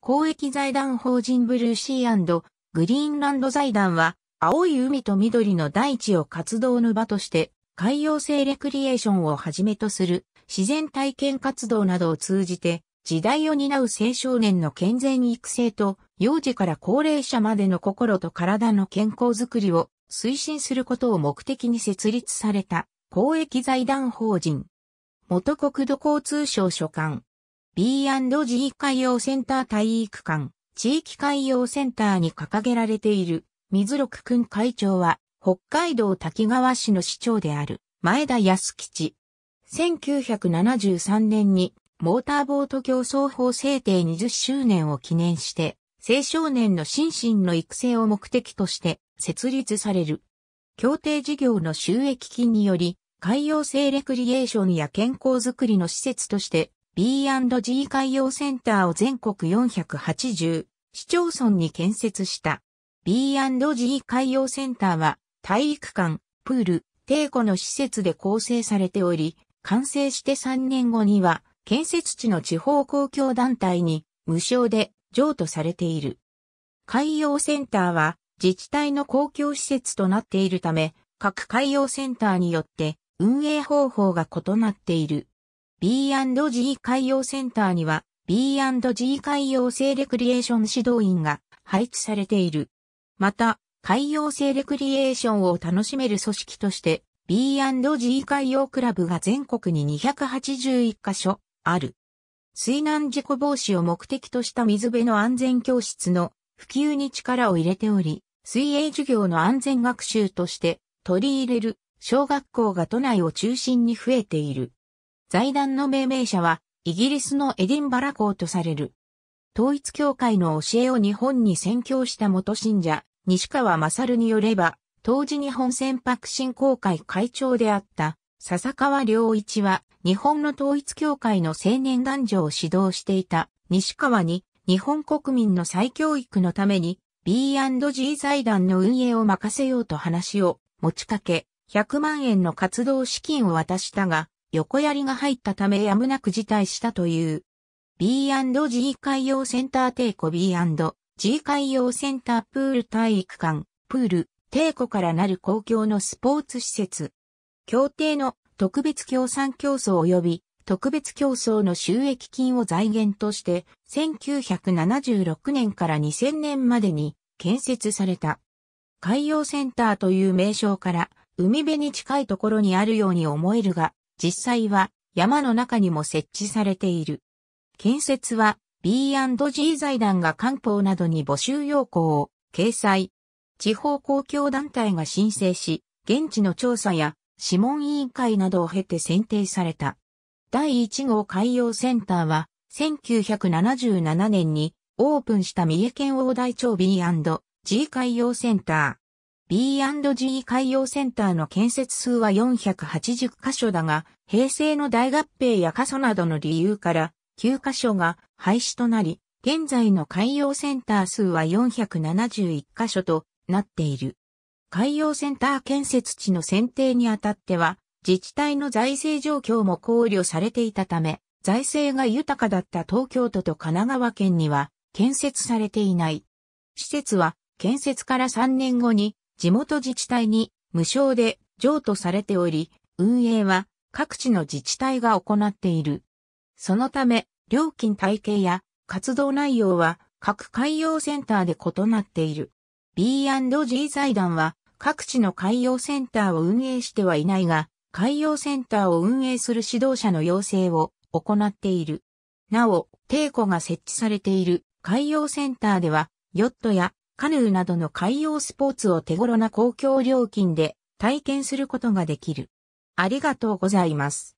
公益財団法人ブルーシーグリーンランド財団は、青い海と緑の大地を活動の場として、海洋性レクリエーションをはじめとする自然体験活動などを通じて、時代を担う青少年の健全育成と、幼児から高齢者までの心と体の健康づくりを推進することを目的に設立された公益財団法人。元国土交通省所管。B&G 海洋センター体育館、地域海洋センターに掲げられている、水六君会長は、北海道滝川市の市長である、前田康吉。1973年に、モーターボート競争法制定20周年を記念して、青少年の心身の育成を目的として設立される。協定事業の収益金により、海洋性レクリエーションや健康づくりの施設として B&G 海洋センターを全国480市町村に建設した。B&G 海洋センターは体育館、プール、帝国の施設で構成されており、完成して3年後には建設地の地方公共団体に無償で譲渡されている。海洋センターは自治体の公共施設となっているため、各海洋センターによって運営方法が異なっている。B&G 海洋センターには B&G 海洋性レクリエーション指導員が配置されている。また、海洋性レクリエーションを楽しめる組織として B&G 海洋クラブが全国に281カ所ある。水難事故防止を目的とした水辺の安全教室の普及に力を入れており、水泳授業の安全学習として取り入れる小学校が都内を中心に増えている。財団の命名者は、イギリスのエディンバラ校とされる。統一教会の教えを日本に宣教した元信者、西川勝によれば、当時日本船舶振興会会長であった、笹川良一は、日本の統一教会の青年男女を指導していた、西川に、日本国民の再教育のために、B&G 財団の運営を任せようと話を持ちかけ、100万円の活動資金を渡したが、横槍が入ったためやむなく辞退したという。B&G 海洋センター帝湖 B&G 海洋センタープール体育館、プール、帝湖からなる公共のスポーツ施設。協定の特別協賛競争及び特別競争の収益金を財源として、1976年から2000年までに建設された。海洋センターという名称から、海辺に近いところにあるように思えるが、実際は山の中にも設置されている。建設は B&G 財団が官報などに募集要項を掲載。地方公共団体が申請し、現地の調査や諮問委員会などを経て選定された。第1号海洋センターは1977年にオープンした三重県大台町 B&G 海洋センター。B&G 海洋センターの建設数は480箇所だが、平成の大合併や過疎などの理由から9箇所が廃止となり、現在の海洋センター数は471箇所となっている。海洋センター建設地の選定にあたっては、自治体の財政状況も考慮されていたため、財政が豊かだった東京都と神奈川県には建設されていない。施設は建設から3年後に地元自治体に無償で譲渡されており、運営は各地の自治体が行っている。そのため、料金体系や活動内容は各海洋センターで異なっている。B&G 財団は各地の海洋センターを運営してはいないが、海洋センターを運営する指導者の要請を行っている。なお、帝湖が設置されている海洋センターでは、ヨットやカヌーなどの海洋スポーツを手頃な公共料金で体験することができる。ありがとうございます。